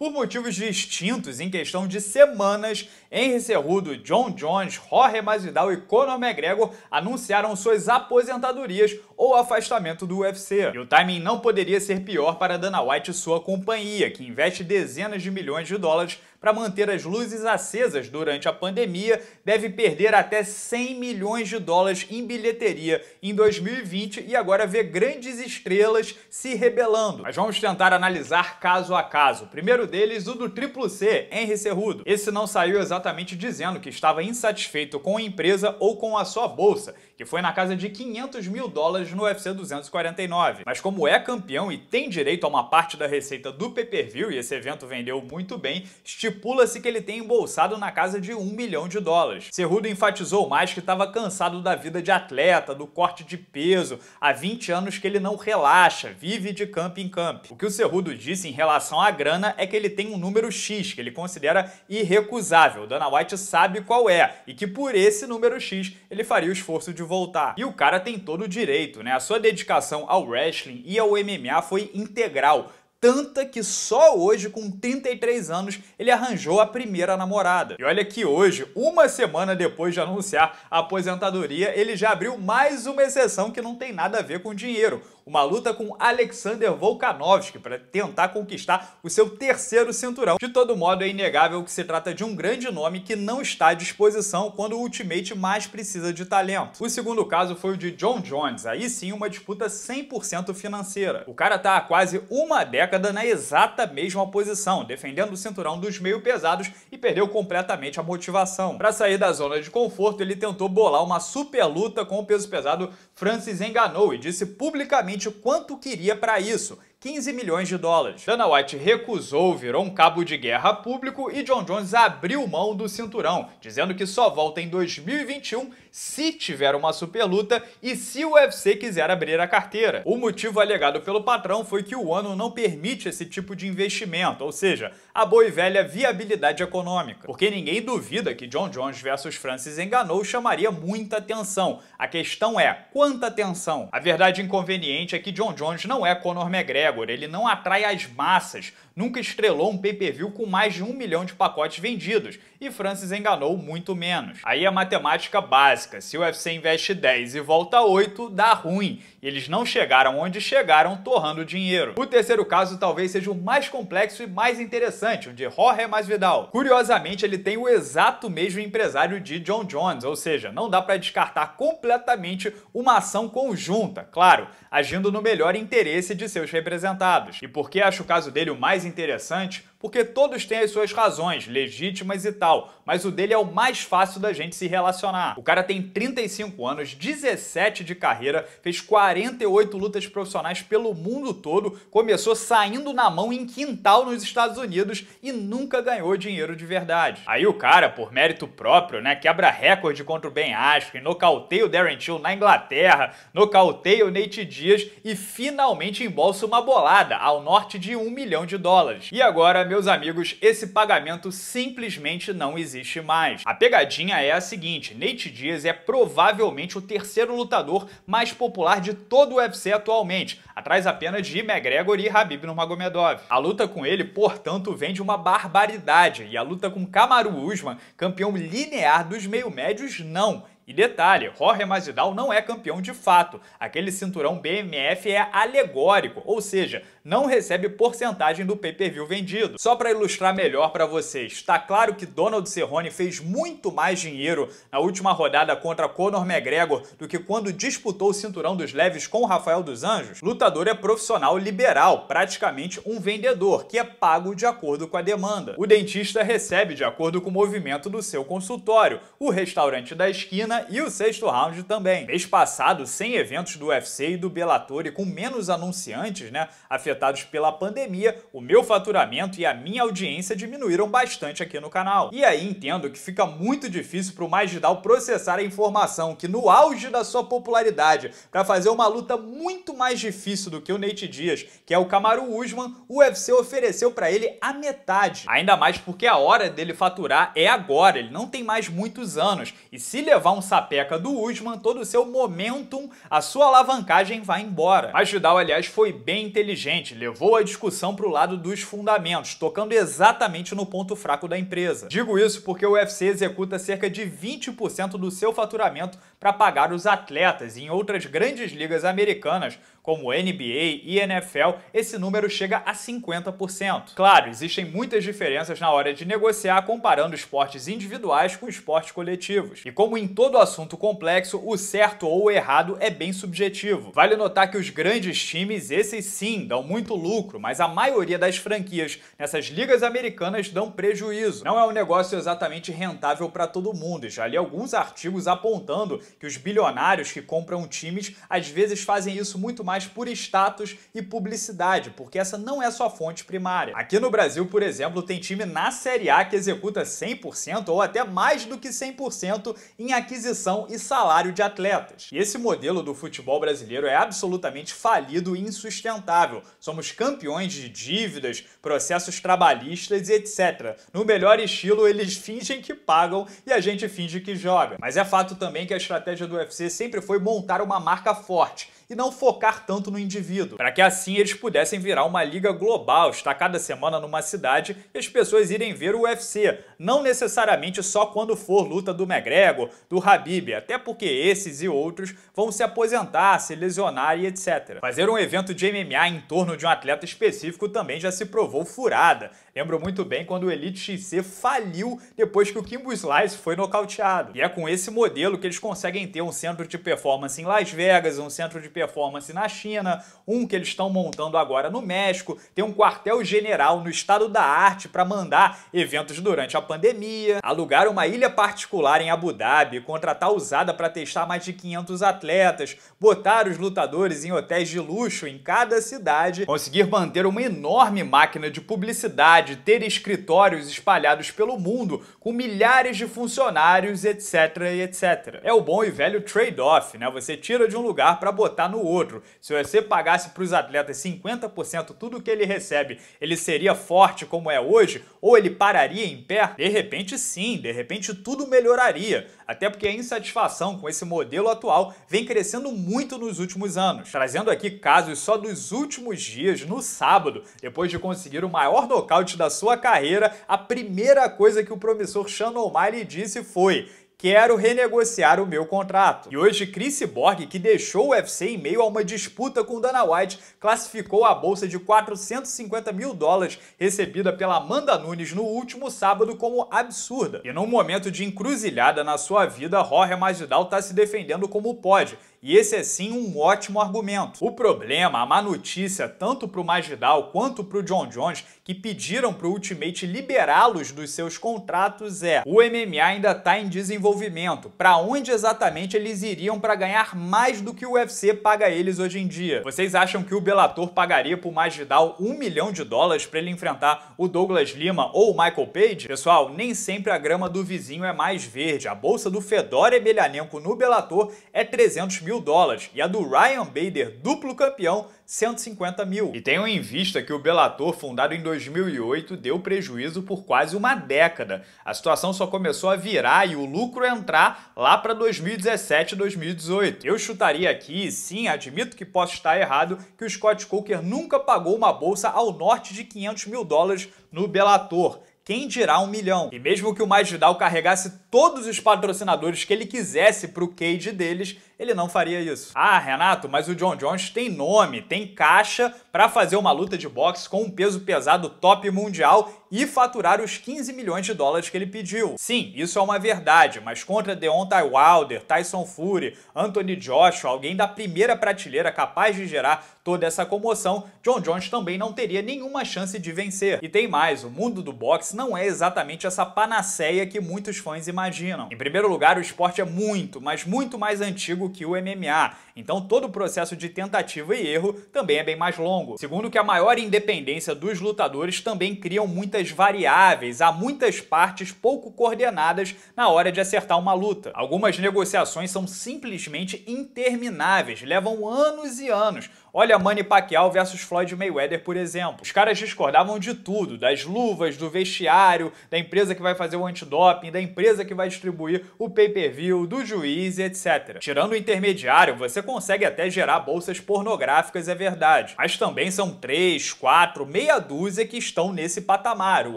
por motivos distintos, em questão de semanas, Henry Cerrudo, John Jones, Jorge Masvidal e Conor McGregor anunciaram suas aposentadorias ou afastamento do UFC. E o timing não poderia ser pior para Dana White e sua companhia, que investe dezenas de milhões de dólares para manter as luzes acesas durante a pandemia deve perder até 100 milhões de dólares em bilheteria em 2020 e agora vê grandes estrelas se rebelando. Mas vamos tentar analisar caso a caso. O primeiro deles, o do Triplo C, Henry Cerrudo. Esse não saiu exatamente dizendo que estava insatisfeito com a empresa ou com a sua bolsa que foi na casa de 500 mil dólares no UFC 249. Mas como é campeão e tem direito a uma parte da receita do pay-per-view, e esse evento vendeu muito bem, estipula-se que ele tem embolsado na casa de 1 milhão de dólares. Cerrudo enfatizou mais que estava cansado da vida de atleta, do corte de peso, há 20 anos que ele não relaxa, vive de camp em camp. O que o Cerrudo disse em relação à grana é que ele tem um número X, que ele considera irrecusável. Dana White sabe qual é, e que por esse número X ele faria o esforço de voltar. E o cara tem todo o direito, né? A sua dedicação ao wrestling e ao MMA foi integral tanta que só hoje, com 33 anos, ele arranjou a primeira namorada. E olha que hoje, uma semana depois de anunciar a aposentadoria, ele já abriu mais uma exceção que não tem nada a ver com dinheiro uma luta com Alexander Volkanovski para tentar conquistar o seu terceiro cinturão. De todo modo, é inegável que se trata de um grande nome que não está à disposição quando o Ultimate mais precisa de talento. O segundo caso foi o de John Jones, aí sim uma disputa 100% financeira. O cara está há quase uma década na exata mesma posição, defendendo o cinturão dos meio pesados e perdeu completamente a motivação. Para sair da zona de conforto, ele tentou bolar uma super luta com o peso pesado Francis Enganou e disse publicamente quanto queria para isso. 15 milhões de dólares. Dana White recusou, virou um cabo de guerra público e John Jones abriu mão do cinturão, dizendo que só volta em 2021 se tiver uma superluta e se o UFC quiser abrir a carteira. O motivo alegado pelo patrão foi que o ano não permite esse tipo de investimento, ou seja, a boa e velha viabilidade econômica. Porque ninguém duvida que John Jones versus Francis Enganou chamaria muita atenção. A questão é, quanta atenção? A verdade inconveniente é que John Jones não é Conor McGregor, McGregor, ele não atrai as massas, nunca estrelou um pay-per-view com mais de um milhão de pacotes vendidos, e Francis enganou muito menos. Aí a matemática básica, se o UFC investe 10 e volta 8, dá ruim. Eles não chegaram onde chegaram torrando dinheiro. O terceiro caso talvez seja o mais complexo e mais interessante, onde de Jorge Masvidal. Curiosamente, ele tem o exato mesmo empresário de John Jones, ou seja, não dá para descartar completamente uma ação conjunta, claro, agindo no melhor interesse de seus representantes apresentados. E por que acho o caso dele o mais interessante porque todos têm as suas razões, legítimas e tal, mas o dele é o mais fácil da gente se relacionar. O cara tem 35 anos, 17 de carreira, fez 48 lutas profissionais pelo mundo todo, começou saindo na mão em quintal nos Estados Unidos e nunca ganhou dinheiro de verdade. Aí o cara, por mérito próprio, né, quebra recorde contra o Ben Askren, nocauteia o Darren Till na Inglaterra, nocauteia o Nate Diaz e finalmente embolsa uma bolada ao norte de um milhão de dólares. E agora meus amigos, esse pagamento simplesmente não existe mais. A pegadinha é a seguinte, Nate Diaz é provavelmente o terceiro lutador mais popular de todo o UFC atualmente, atrás apenas de McGregor e Habib Nurmagomedov. A luta com ele, portanto, vem de uma barbaridade, e a luta com Kamaru Usman, campeão linear dos meio-médios, não. E detalhe, Jorge Masvidal não é campeão de fato. Aquele cinturão BMF é alegórico, ou seja, não recebe porcentagem do pay-per-view vendido. Só para ilustrar melhor para vocês, está claro que Donald Cerrone fez muito mais dinheiro na última rodada contra Conor McGregor do que quando disputou o cinturão dos leves com Rafael dos Anjos? Lutador é profissional liberal, praticamente um vendedor, que é pago de acordo com a demanda. O dentista recebe de acordo com o movimento do seu consultório, o restaurante da esquina e o sexto round também. Mês passado, sem eventos do UFC e do Bellator e com menos anunciantes, né, afetados pela pandemia, o meu faturamento e a minha audiência diminuíram bastante aqui no canal. E aí entendo que fica muito difícil para o Mais Dal processar a informação que no auge da sua popularidade, para fazer uma luta muito mais difícil do que o Nate Dias, que é o Camaro Usman, o UFC ofereceu para ele a metade. Ainda mais porque a hora dele faturar é agora, ele não tem mais muitos anos. E se levar um sapeca do Usman, todo o seu momentum, a sua alavancagem vai embora. Mas Vidal, aliás, foi bem inteligente, levou a discussão para o lado dos fundamentos, tocando exatamente no ponto fraco da empresa. Digo isso porque o UFC executa cerca de 20% do seu faturamento para pagar os atletas e em outras grandes ligas americanas, como NBA e NFL, esse número chega a 50%. Claro, existem muitas diferenças na hora de negociar comparando esportes individuais com esportes coletivos. E como em todo assunto complexo, o certo ou o errado é bem subjetivo. Vale notar que os grandes times, esses sim, dão muito lucro, mas a maioria das franquias nessas ligas americanas dão prejuízo. Não é um negócio exatamente rentável para todo mundo. Já li alguns artigos apontando que os bilionários que compram times às vezes fazem isso muito mais mas por status e publicidade, porque essa não é sua fonte primária. Aqui no Brasil, por exemplo, tem time na Série A que executa 100% ou até mais do que 100% em aquisição e salário de atletas. E esse modelo do futebol brasileiro é absolutamente falido e insustentável. Somos campeões de dívidas, processos trabalhistas e etc. No melhor estilo, eles fingem que pagam e a gente finge que joga. Mas é fato também que a estratégia do UFC sempre foi montar uma marca forte e não focar tanto no indivíduo, para que assim eles pudessem virar uma liga global, estar cada semana numa cidade e as pessoas irem ver o UFC, não necessariamente só quando for luta do McGregor, do Habib, até porque esses e outros vão se aposentar, se lesionar e etc. Fazer um evento de MMA em torno de um atleta específico também já se provou furada. Lembro muito bem quando o Elite XC faliu depois que o Kimbo Slice foi nocauteado. E é com esse modelo que eles conseguem ter um centro de performance em Las Vegas, um centro de performance na China, um que eles estão montando agora no México, tem um quartel-general no estado da arte para mandar eventos durante a pandemia, alugar uma ilha particular em Abu Dhabi, contratar usada para testar mais de 500 atletas, botar os lutadores em hotéis de luxo em cada cidade, conseguir manter uma enorme máquina de publicidade, ter escritórios espalhados pelo mundo com milhares de funcionários, etc, etc. É o bom e velho trade-off, né? Você tira de um lugar para botar no outro. Se você pagasse para os atletas 50% tudo que ele recebe, ele seria forte como é hoje? Ou ele pararia em pé? De repente sim, de repente tudo melhoraria. Até porque a insatisfação com esse modelo atual vem crescendo muito nos últimos anos. Trazendo aqui casos só dos últimos dias, no sábado, depois de conseguir o maior nocaute da sua carreira, a primeira coisa que o promissor Shannon O'Malley disse foi quero renegociar o meu contrato. E hoje, Chris Borg, que deixou o UFC em meio a uma disputa com Dana White, classificou a bolsa de 450 mil dólares recebida pela Amanda Nunes no último sábado como absurda. E num momento de encruzilhada na sua vida, Jorge Masvidal está se defendendo como pode e esse é sim um ótimo argumento. O problema, a má notícia, tanto para o Magidal quanto para o John Jones, que pediram para o Ultimate liberá-los dos seus contratos, é o MMA ainda está em desenvolvimento. Para onde exatamente eles iriam para ganhar mais do que o UFC paga eles hoje em dia? Vocês acham que o Bellator pagaria para o Magidal um milhão de dólares para ele enfrentar o Douglas Lima ou o Michael Page? Pessoal, nem sempre a grama do vizinho é mais verde. A bolsa do Fedor Emelianenko no Bellator é 300 mil mil dólares e a do Ryan Bader, duplo campeão, 150 mil. E tenham em vista que o Bellator, fundado em 2008, deu prejuízo por quase uma década. A situação só começou a virar e o lucro entrar lá para 2017, 2018. Eu chutaria aqui, sim, admito que posso estar errado, que o Scott Coker nunca pagou uma bolsa ao norte de 500 mil dólares no Bellator quem dirá um milhão? E mesmo que o Mais Vidal carregasse todos os patrocinadores que ele quisesse para o cage deles, ele não faria isso. Ah, Renato, mas o John Jones tem nome, tem caixa para fazer uma luta de boxe com um peso pesado top mundial e faturar os 15 milhões de dólares que ele pediu. Sim, isso é uma verdade, mas contra Deontay Wilder, Tyson Fury, Anthony Joshua, alguém da primeira prateleira capaz de gerar toda essa comoção, John Jones também não teria nenhuma chance de vencer. E tem mais, o mundo do boxe não é exatamente essa panaceia que muitos fãs imaginam. Em primeiro lugar, o esporte é muito, mas muito mais antigo que o MMA, então todo o processo de tentativa e erro também é bem mais longo. Segundo que a maior independência dos lutadores também criam muitas variáveis, há muitas partes pouco coordenadas na hora de acertar uma luta. Algumas negociações são simplesmente intermináveis, levam anos e anos, Olha Manny Pacquiao versus Floyd Mayweather, por exemplo. Os caras discordavam de tudo, das luvas, do vestiário, da empresa que vai fazer o antidoping, da empresa que vai distribuir o pay-per-view, do juiz, etc. Tirando o intermediário, você consegue até gerar bolsas pornográficas, é verdade. Mas também são três, quatro, meia dúzia que estão nesse patamar, o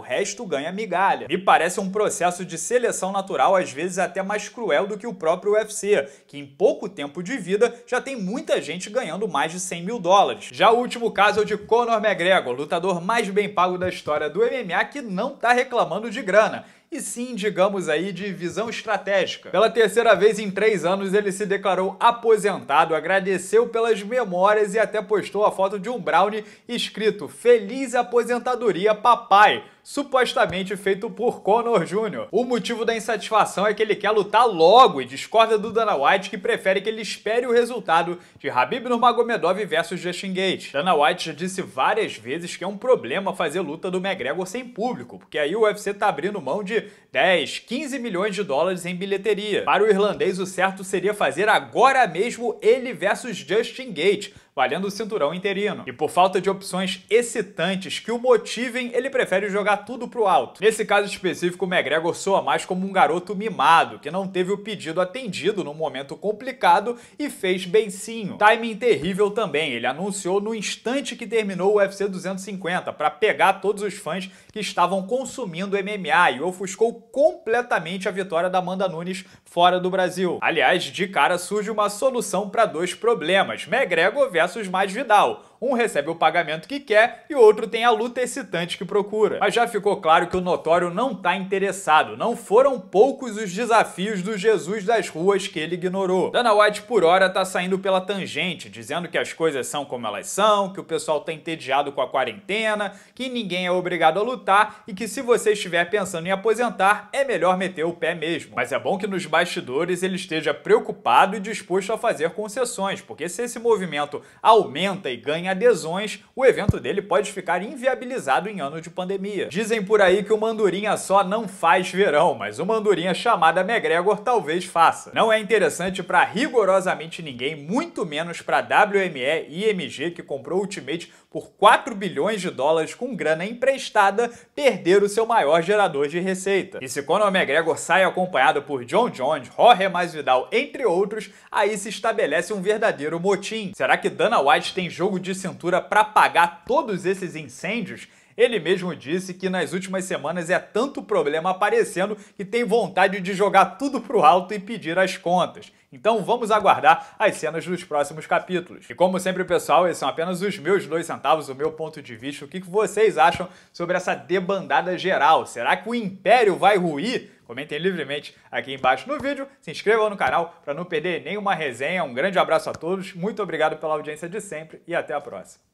resto ganha migalha. Me parece um processo de seleção natural às vezes até mais cruel do que o próprio UFC, que em pouco tempo de vida já tem muita gente ganhando mais de 100 mil dólares. Já o último caso é o de Conor McGregor, lutador mais bem pago da história do MMA, que não tá reclamando de grana e sim, digamos aí, de visão estratégica. Pela terceira vez em três anos, ele se declarou aposentado, agradeceu pelas memórias e até postou a foto de um brownie escrito Feliz Aposentadoria Papai, supostamente feito por Conor Jr. O motivo da insatisfação é que ele quer lutar logo e discorda do Dana White que prefere que ele espere o resultado de Habib Nurmagomedov versus Justin Gates. Dana White já disse várias vezes que é um problema fazer luta do McGregor sem público, porque aí o UFC tá abrindo mão de 10, 15 milhões de dólares em bilheteria. Para o irlandês, o certo seria fazer agora mesmo ele versus Justin Gate, valendo o cinturão interino. E por falta de opções excitantes que o motivem, ele prefere jogar tudo pro alto. Nesse caso específico, o McGregor soa mais como um garoto mimado, que não teve o pedido atendido num momento complicado e fez beicinho. Timing terrível também, ele anunciou no instante que terminou o UFC 250 para pegar todos os fãs que estavam consumindo MMA e ofuscou completamente a vitória da Amanda Nunes fora do Brasil. Aliás, de cara surge uma solução para dois problemas. McGregor processos mais Vidal. Um recebe o pagamento que quer e o outro tem a luta excitante que procura. Mas já ficou claro que o notório não está interessado, não foram poucos os desafios do Jesus das ruas que ele ignorou. Dana White, por hora, está saindo pela tangente, dizendo que as coisas são como elas são, que o pessoal está entediado com a quarentena, que ninguém é obrigado a lutar e que se você estiver pensando em aposentar, é melhor meter o pé mesmo. Mas é bom que nos bastidores ele esteja preocupado e disposto a fazer concessões, porque se esse movimento aumenta e ganha adesões, o evento dele pode ficar inviabilizado em ano de pandemia. Dizem por aí que o Mandurinha só não faz verão, mas o Mandurinha chamada McGregor talvez faça. Não é interessante para rigorosamente ninguém, muito menos para WME e IMG, que comprou Ultimate por 4 bilhões de dólares com grana emprestada, perder o seu maior gerador de receita. E se Conor McGregor sai acompanhado por John Jones, Jorge Vidal, entre outros, aí se estabelece um verdadeiro motim. Será que Dana White tem jogo de de cintura para apagar todos esses incêndios ele mesmo disse que nas últimas semanas é tanto problema aparecendo que tem vontade de jogar tudo pro alto e pedir as contas. Então vamos aguardar as cenas dos próximos capítulos. E como sempre, pessoal, esses são apenas os meus dois centavos, o meu ponto de vista. O que vocês acham sobre essa debandada geral? Será que o Império vai ruir? Comentem livremente aqui embaixo no vídeo, se inscrevam no canal para não perder nenhuma resenha. Um grande abraço a todos, muito obrigado pela audiência de sempre e até a próxima.